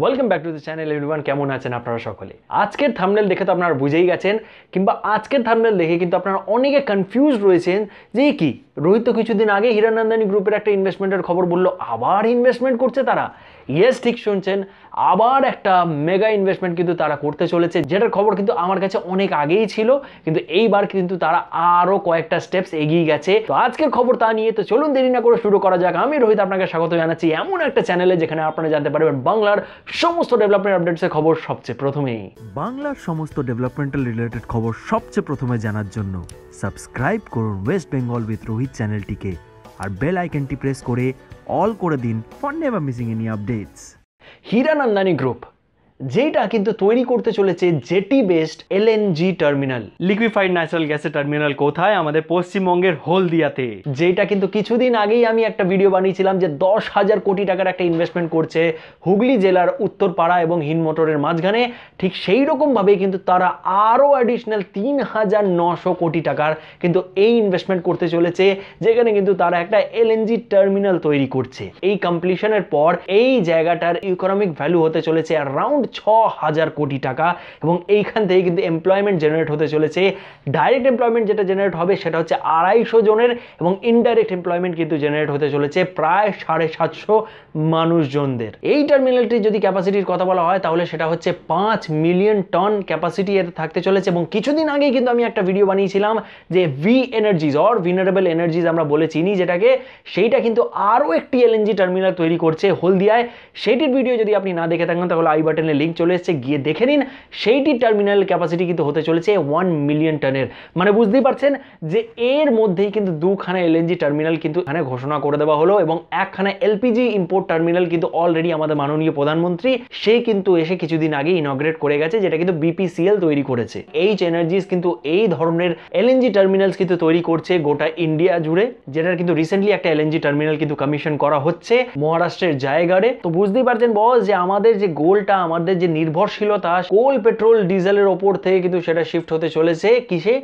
welcome back to the channel everyone কেমন আছেন আপনারা সকলে আজকের থামনেল দেখে তো আপনারা বুঝেই গেছেন কিংবা আজকের থামনেল দেখে কিন্তু আপনারা অনেকে কনফিউজ রয়েছেন যে কি রোহিত তো কিছুদিন আগে হিরানন্দানি গ্রুপের একটা ইনভেস্টমেন্টের খবর বললো আবার ইনভেস্টমেন্ট করছে তারা ইয়েস ঠিক শুনছেন আবার একটা মেগা ইনভেস্টমেন্ট কিন্তু তারা করতে চলেছে যেটার খবর কিন্তু আমার কাছে অনেক আগেই ছিল কিন্তু এইবার কিন্তু তারা আরও কয়েকটা স্টেপস এগিয়ে গেছে তো আজকের খবর তা নিয়ে তো চলুন দেরি না করে শুরু করা যাক আমি রোহিত আপনাকে স্বাগত জানাচ্ছি এমন একটা চ্যানেলে যেখানে আপনারা জানতে পারবেন বাংলার সমস্ত ডেভেলপমেন্ট আপডেটসের খবর সবচেয়ে প্রথমেই বাংলার সমস্ত ডেভেলপমেন্টাল রিলেটেড খবর সবচেয়ে প্রথমে জানার জন্য সাবস্ক্রাইব করুন West Bengal with Rohit YouTube চ্যানেলটিকে আর বেল আইকনটি প্রেস করে অল করে দিন for never missing any updates Hiranandani group যেটা কিন্তু তৈরি করতে চলেছে jetty based LNG terminal liquefied natural গ্যাসের টার্মিনাল কোথায় আমাদের পশ্চিমবঙ্গের হলদিয়াতে যেটা কিন্তু কিছুদিন আগেই আমি একটা ভিডিও বানিয়েছিলাম যে দশ হাজার কোটি টাকার একটা ইনভেস্টমেন্ট করছে হুগলি জেলার উত্তরপাড়া এবং হিনমোটরের মাঝখানে ঠিক সেই রকমভাবেই কিন্তু তারা আরও অ্যাডিশনাল তিন হাজার নশো কোটি টাকার কিন্তু এই ইনভেস্টমেন্ট করতে চলেছে যেখানে কিন্তু তারা একটা এলএনজি টার্মিনাল তৈরি করছে এই কমপ্লিশনের পর এই জায়গাটার ইকোনমিক ভ্যালু হতে চলেছে অ্যারাউন্ড ছ হাজার কোটি টাকা এবং এইখান থেকে কিন্তু এমপ্লয়মেন্ট জেনারেট হতে চলেছে ডাইরেক্ট এমপ্লয়মেন্ট যেটা জেনারেট হবে সেটা হচ্ছে আড়াইশো জনের এবং ইনডাইরেক্ট এমপ্লয়মেন্ট কিন্তু জেনারেট হতে চলেছে প্রায় সাড়ে সাতশো মানুষজনদের এই টার্মিনালটির যদি ক্যাপাসিটির কথা বলা হয় তাহলে সেটা হচ্ছে পাঁচ মিলিয়ন টন ক্যাপাসিটি এতে থাকতে চলেছে এবং কিছুদিন আগেই কিন্তু আমি একটা ভিডিও বানিয়েছিলাম যে ভি এনার্জিজ অর ভিনারেবল এনার্জিজ আমরা বলে চিনি যেটাকে সেইটা কিন্তু আরও একটি এলএনজি টার্মিনাল তৈরি করছে হলদিয়ায় সেটির ভিডিও যদি আপনি না দেখে থাকেন তাহলে আই বাটনে লিঙ্ক চলে এসেছে গিয়ে দেখে নিন সেইটি টার্মিনাল ক্যাপাসিটি কিন্তু হতে চলেছে ওয়ান মিলিয়ন টনের মানে বুঝতেই পারছেন যে এর মধ্যেই কিন্তু দুখানা এলএনজি টার্মিনাল কিন্তু এখানে ঘোষণা করে দেওয়া হলো এবং একখানা এলপিজি ইম্পোর্ট টার্মিনাল কিন্তু অলরেডি আমাদের মাননীয় প্রধানমন্ত্রী সে কিন্তু এসে কিছুদিন আগে ইনগ্রেট করে গেছে যেটা কিন্তু বিপিসিএল তৈরি করেছে এইচ এনার্জিস কিন্তু এই ধরনের এলএনজি টার্মিনালস কিন্তু তৈরি করছে গোটা ইন্ডিয়া জুড়ে যেটার কিন্তু রিসেন্টলি একটা এলএনজি টার্মিনাল কিন্তু কমিশন করা হচ্ছে মহারাষ্ট্রের জায়গাড়ে তো বুঝতেই পারছেন বস যে আমাদের যে গোলটা আমাদের আমাদের যে নির্ভরশীলতা কোল পেট্রোল ডিজেলের ওপর থেকে কিন্তু সেটা শিফট হতে চলেছে কিসে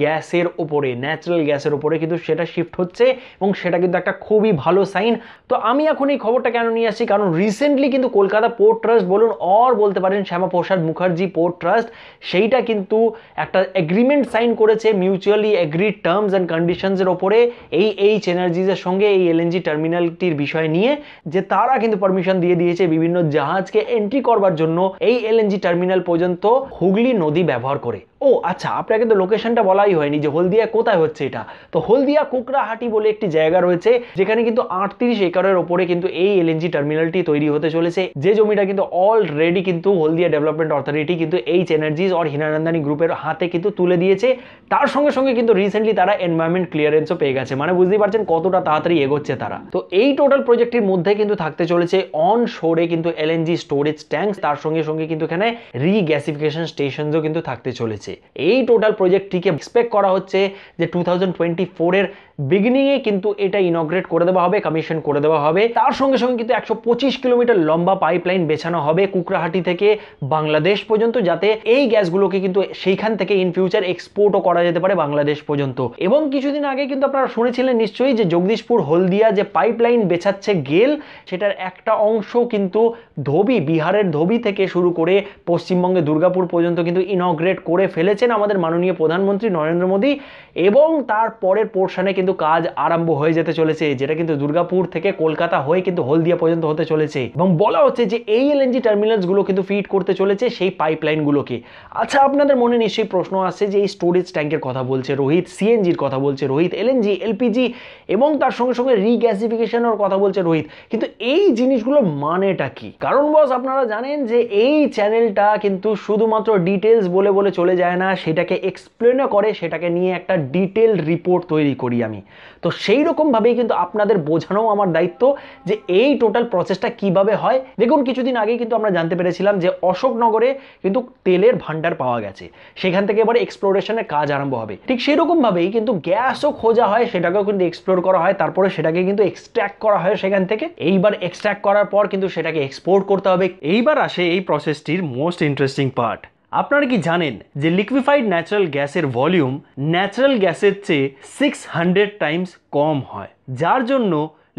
গ্যাসের ওপরে ন্যাচারাল গ্যাসের ওপরে কিন্তু সেটা শিফট হচ্ছে এবং সেটা কিন্তু একটা খুবই ভালো সাইন তো আমি এখন এই খবরটা কেন নিয়ে আসছি কারণ রিসেন্টলি কিন্তু কলকাতা পোর্ট ট্রাস্ট বলুন অর বলতে পারেন শ্যামাপ্রসাদ মুখার্জি পোর্ট ট্রাস্ট সেইটা কিন্তু একটা এগ্রিমেন্ট সাইন করেছে মিউচুয়ালি এগ্রি টার্মস অ্যান্ড কন্ডিশনসের ওপরে এই এইচ এনার্জিজের সঙ্গে এই এলএনজি টার্মিনালটির বিষয় নিয়ে যে তারা কিন্তু পারমিশন দিয়ে দিয়েছে বিভিন্ন জাহাজকে এন্ট্রি করবার জন্য এই এলএনজি টার্মিনাল পর্যন্ত হুগলি নদী ব্যবহার করে ও আচ্ছা আপনাকে তো লোকেশনটা বলাই হয়নি যে হলদিয়া কোথায় হচ্ছে এটা তো হলদিয়া কুকরাহাটি বলে একটি জায়গা রয়েছে যেখানে কিন্তু আটত্রিশ একরের ওপরে কিন্তু এই এলএনজি টার্মিনালটি তৈরি হতে চলেছে যে জমিটা কিন্তু অলরেডি কিন্তু হলদিয়া ডেভেলপমেন্ট অথরিটি কিন্তু এইচ এনার্জিস অর হিনানন্দানি গ্রুপের হাতে কিন্তু তুলে দিয়েছে তার সঙ্গে সঙ্গে কিন্তু রিসেন্টলি তারা এনভায়রনমেন্ট ক্লিয়ারেন্সও পেয়ে গেছে মানে বুঝতেই পারছেন কতটা তাড়াতাড়ি এগোচ্ছে তারা তো এই টোটাল প্রজেক্টের মধ্যে কিন্তু থাকতে চলেছে অন শোরে কিন্তু এলএনজি স্টোরেজ ট্যাঙ্ক তার সঙ্গে সঙ্গে কিন্তু এখানে রিগ্যাসিফিকেশন স্টেশনও কিন্তু থাকতে চলেছে হচ্ছে এই টোটাল প্রজেক্টটিকে এক্সপেক্ট করা হচ্ছে যে টু থাউজেন্ড এর ফোরের বিগিনিংয়ে কিন্তু এটা ইনগ্রেট করে দেওয়া হবে কমিশন করে দেওয়া হবে তার সঙ্গে সঙ্গে কিন্তু একশো পঁচিশ কিলোমিটার লম্বা পাইপলাইন বেছানো হবে কুকরাহাটি থেকে বাংলাদেশ পর্যন্ত যাতে এই গ্যাসগুলোকে কিন্তু সেইখান থেকে ইন ফিউচার এক্সপোর্টও করা যেতে পারে বাংলাদেশ পর্যন্ত এবং কিছুদিন আগে কিন্তু আপনারা শুনেছিলেন নিশ্চয়ই যে জগদীশপুর হলদিয়া যে পাইপলাইন বেছাচ্ছে গেল সেটার একটা অংশ কিন্তু ধোবি বিহারের ধোবি থেকে শুরু করে পশ্চিমবঙ্গে দুর্গাপুর পর্যন্ত কিন্তু ইনগ্রেট করে ফেল ফেলেছেন আমাদের মাননীয় প্রধানমন্ত্রী নরেন্দ্র মোদী এবং তার পরের পোর্শনে কিন্তু কাজ আরম্ভ হয়ে যেতে চলেছে যেটা কিন্তু দুর্গাপুর থেকে কলকাতা হয়ে কিন্তু হলদিয়া পর্যন্ত হতে চলেছে এবং বলা হচ্ছে যে এই এলএনজি টার্মিনালসগুলো কিন্তু ফিট করতে চলেছে সেই পাইপলাইনগুলোকে আচ্ছা আপনাদের মনে নিশ্চয়ই প্রশ্ন আসছে যে এই স্টোরেজ ট্যাঙ্কের কথা বলছে রোহিত সিএনজির কথা বলছে রোহিত এলএনজি এলপিজি এবং তার সঙ্গে সঙ্গে রিগ্যাসিফিকেশনের কথা বলছে রোহিত কিন্তু এই জিনিসগুলো মানেটা কি কারণ বস আপনারা জানেন যে এই চ্যানেলটা কিন্তু শুধুমাত্র ডিটেলস বলে বলে চলে যায় দেয় না সেটাকে এক্সপ্লেনও করে সেটাকে নিয়ে একটা ডিটেল রিপোর্ট তৈরি করি আমি তো সেই রকমভাবেই কিন্তু আপনাদের বোঝানোও আমার দায়িত্ব যে এই টোটাল প্রসেসটা কিভাবে হয় দেখুন কিছুদিন আগেই কিন্তু আমরা জানতে পেরেছিলাম যে অশোকনগরে কিন্তু তেলের ভান্ডার পাওয়া গেছে সেখান থেকে এবার এক্সপ্লোরেশনের কাজ আরম্ভ হবে ঠিক সেরকমভাবেই কিন্তু গ্যাসও খোঁজা হয় সেটাকেও কিন্তু এক্সপ্লোর করা হয় তারপরে সেটাকে কিন্তু এক্সট্র্যাক্ট করা হয় সেখান থেকে এইবার এক্সট্র্যাক্ট করার পর কিন্তু সেটাকে এক্সপোর্ট করতে হবে এইবার আসে এই প্রসেসটির মোস্ট ইন্টারেস্টিং পার্ট আপনারা কি জানেন যে লিকুইফাইড ন্যাচারাল গ্যাসের ভলিউম ন্যাচারাল গ্যাসের চেয়ে সিক্স হান্ড্রেড টাইমস কম হয় যার জন্য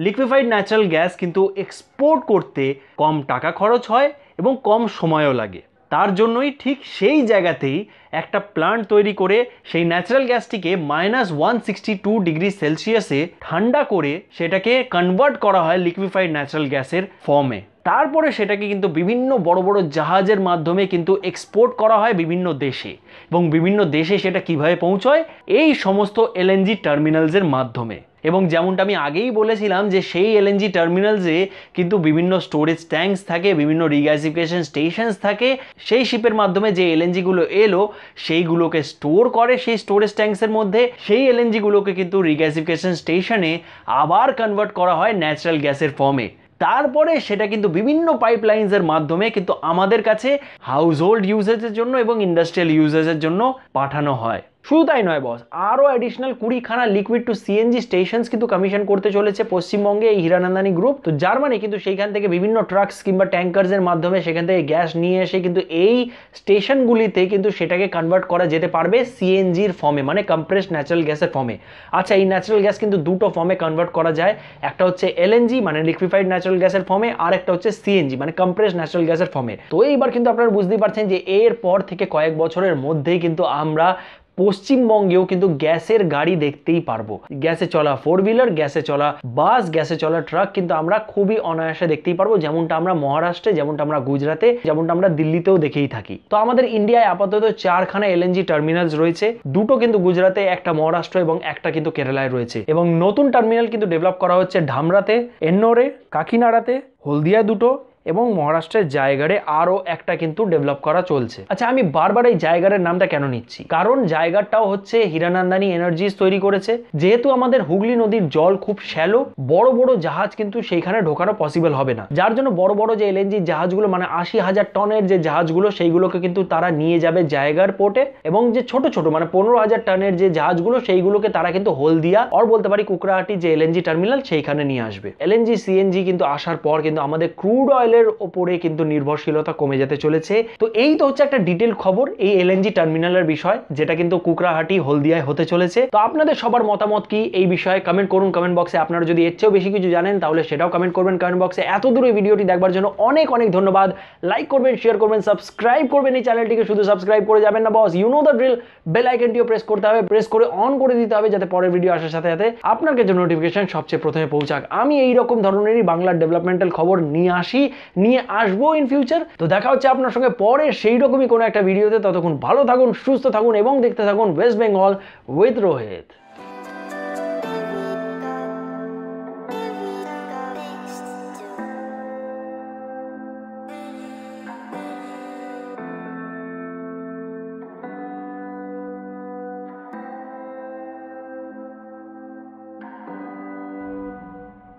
লিকুইফাইড ন্যাচারাল গ্যাস কিন্তু এক্সপোর্ট করতে কম টাকা খরচ হয় এবং কম সময়ও লাগে তার জন্যই ঠিক সেই জায়গাতেই একটা প্লান্ট তৈরি করে সেই ন্যাচারাল গ্যাসটিকে minus one sixty two degree সেলসিয়াসে ঠান্ডা করে সেটাকে কনভার্ট করা হয় লিকুইফাইড ন্যাচারাল গ্যাসের ফর্মে তারপরে সেটাকে কিন্তু বিভিন্ন বড় বড় জাহাজের মাধ্যমে কিন্তু এক্সপোর্ট করা হয় বিভিন্ন দেশে এবং বিভিন্ন দেশে সেটা কিভাবে পৌঁছয় এই সমস্ত এলএনজি টার্মিনালসের মাধ্যমে এবং যেমনটা আমি আগেই বলেছিলাম যে সেই এলএনজি টার্মিনালসে কিন্তু বিভিন্ন স্টোরেজ ট্যাঙ্কস থাকে বিভিন্ন রিগ্যাসিফিকেশন স্টেশনস থাকে সেই শিপের মাধ্যমে যে এলএনজিগুলো এলো সেইগুলোকে স্টোর করে সেই স্টোরেজ ট্যাঙ্কসের মধ্যে সেই এলএনজিগুলোকে কিন্তু রিগ্যাসিফিকেশন স্টেশনে আবার কনভার্ট করা হয় ন্যাচারাল গ্যাসের ফর্মে তারপরে সেটা কিন্তু বিভিন্ন পাইপ লাইনসের মাধ্যমে কিন্তু আমাদের কাছে হাউস হোল্ড ইউজেজের জন্য এবং ইন্ডাস্ট্রিয়াল ইউজেজের জন্য পাঠানো হয় শুধু তাই নয় বস আরও অ্যাডিশনাল কুড়িখানা লিকুইড টু সিএনজি স্টেশনস কিন্তু কমিশন করতে চলেছে পশ্চিমবঙ্গে এই হিরানন্দানি গ্রুপ তো যার মানে কিন্তু সেইখান থেকে বিভিন্ন ট্রাকস কিংবা ট্যাঙ্কার্সের মাধ্যমে সেখান থেকে গ্যাস নিয়ে এসে কিন্তু এই স্টেশনগুলিতে কিন্তু সেটাকে কনভার্ট করা যেতে পারবে সিএনজির ফর্মে মানে কম্প্রেস ন্যাচারাল গ্যাসের ফর্মে আচ্ছা এই ন্যাচারাল গ্যাস কিন্তু দুটো ফর্মে কনভার্ট করা যায় একটা হচ্ছে এলএনজি মানে লিকুইফাইড ন্যাচারাল গ্যাসের ফর্মে আর একটা হচ্ছে সিএনজি মানে কম্প্রেস ন্যাচারাল গ্যাসের ফর্মে তো এইবার কিন্তু আপনারা বুঝতেই পারছেন যে এর পর থেকে কয়েক বছরের মধ্যেই কিন্তু আমরা পশ্চিমবঙ্গেও কিন্তু গ্যাসের গাড়ি দেখতেই পারবো গ্যাসে চলা ফোর হুইলার গ্যাসে চলা বাস গ্যাসে চলা ট্রাক কিন্তু আমরা খুবই অনায়াসে দেখতেই পারবো যেমনটা আমরা মহারাষ্ট্রে যেমনটা আমরা গুজরাতে যেমনটা আমরা দিল্লিতেও দেখেই থাকি তো আমাদের ইন্ডিয়ায় আপাতত চারখানা এলএনজি টার্মিনাল রয়েছে দুটো কিন্তু গুজরাতে একটা মহারাষ্ট্র এবং একটা কিন্তু কেরালায় রয়েছে এবং নতুন টার্মিনাল কিন্তু ডেভেলপ করা হচ্ছে ঢামরাতে এন্নোরে কাকিনাড়াতে হলদিয়া দুটো এবং মহারাষ্ট্রের জায়গারে আরও একটা কিন্তু ডেভেলপ করা চলছে আচ্ছা আমি বারবার এই জায়গারের নামটা কেন নিচ্ছি কারণ জায়গাটাও হচ্ছে হিরানন্দানি এনার্জিস তৈরি করেছে যেহেতু আমাদের হুগলি নদীর জল খুব শ্যালো বড় বড় জাহাজ কিন্তু সেইখানে ঢোকানো পসিবল হবে না যার জন্য বড় বড় যে এলএনজি জাহাজগুলো মানে আশি হাজার টনের যে জাহাজগুলো সেইগুলোকে কিন্তু তারা নিয়ে যাবে জায়গার পোর্টে এবং যে ছোট ছোট মানে পনেরো হাজার টনের যে জাহাজগুলো সেইগুলোকে তারা কিন্তু হলদিয়া আর বলতে পারি কুকরাহাটি যে এলএনজি টার্মিনাল সেইখানে নিয়ে আসবে এলএনজি সিএনজি কিন্তু আসার পর কিন্তু আমাদের ক্রুড অয়েল পেট্রোলের ওপরে কিন্তু নির্ভরশীলতা কমে যেতে চলেছে তো এই তো হচ্ছে একটা ডিটেল খবর এই এলএনজি টার্মিনালের বিষয় যেটা কিন্তু কুকরাহাটি হলদিয়ায় হতে চলেছে তো আপনাদের সবার মতামত কি এই বিষয়ে কমেন্ট করুন কমেন্ট বক্সে আপনারা যদি এর চেয়েও বেশি কিছু জানেন তাহলে সেটাও কমেন্ট করবেন কমেন্ট বক্সে এত দূরে এই ভিডিওটি দেখবার জন্য অনেক অনেক ধন্যবাদ লাইক করবেন শেয়ার করবেন সাবস্ক্রাইব করবেন এই চ্যানেলটিকে শুধু সাবস্ক্রাইব করে যাবেন না boss you know the drill bell আইকনটিও প্রেস করতে হবে প্রেস করে অন করে দিতে হবে যাতে পরের ভিডিও আসার সাথে সাথে আপনার কাছে নোটিফিকেশন সবচেয়ে প্রথমে পৌঁছাক আমি এই রকম ধরনেরই বাংলার ডেভেলপমেন্টাল খবর নিয়ে আসি নিয়ে আসবো ইন ফিউচার তো দেখা হচ্ছে আপনার সঙ্গে পরে সেই রকমই কোনো একটা ভিডিওতে ততক্ষণ ভালো থাকুন সুস্থ থাকুন এবং দেখতে থাকুন ওয়েস্ট বেঙ্গল উইথ রোহিত